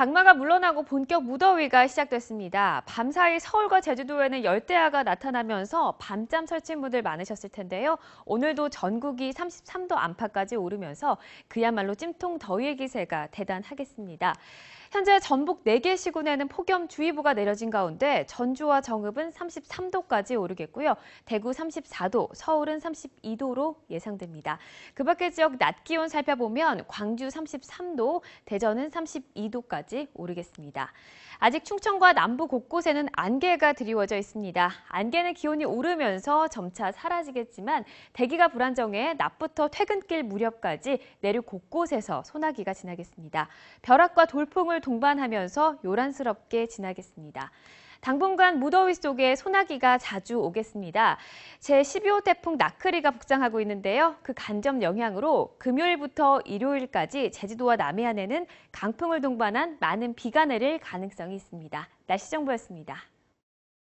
장마가 물러나고 본격 무더위가 시작됐습니다. 밤사이 서울과 제주도에는 열대야가 나타나면서 밤잠 설친 분들 많으셨을 텐데요. 오늘도 전국이 33도 안팎까지 오르면서 그야말로 찜통 더위의 기세가 대단하겠습니다. 현재 전북 4개 시군에는 폭염주의보가 내려진 가운데 전주와 정읍은 33도까지 오르겠고요. 대구 34도, 서울은 32도로 예상됩니다. 그 밖의 지역 낮 기온 살펴보면 광주 33도, 대전은 32도까지 정도까지 오르겠습니다. 아직 충청과 남부 곳곳에는 안개가 드리워져 있습니다. 안개는 기온이 오르면서 점차 사라지겠지만 대기가 불안정해 낮부터 퇴근길 무렵까지 내륙 곳곳에서 소나기가 지나겠습니다. 벼락과 돌풍을 동반하면서 요란스럽게 지나겠습니다. 당분간 무더위 속에 소나기가 자주 오겠습니다. 제12호 태풍 나크리가 북상하고 있는데요. 그 간접 영향으로 금요일부터 일요일까지 제주도와 남해안에는 강풍을 동반한 많은 비가 내릴 가능성이 있습니다. 날씨 정보였습니다.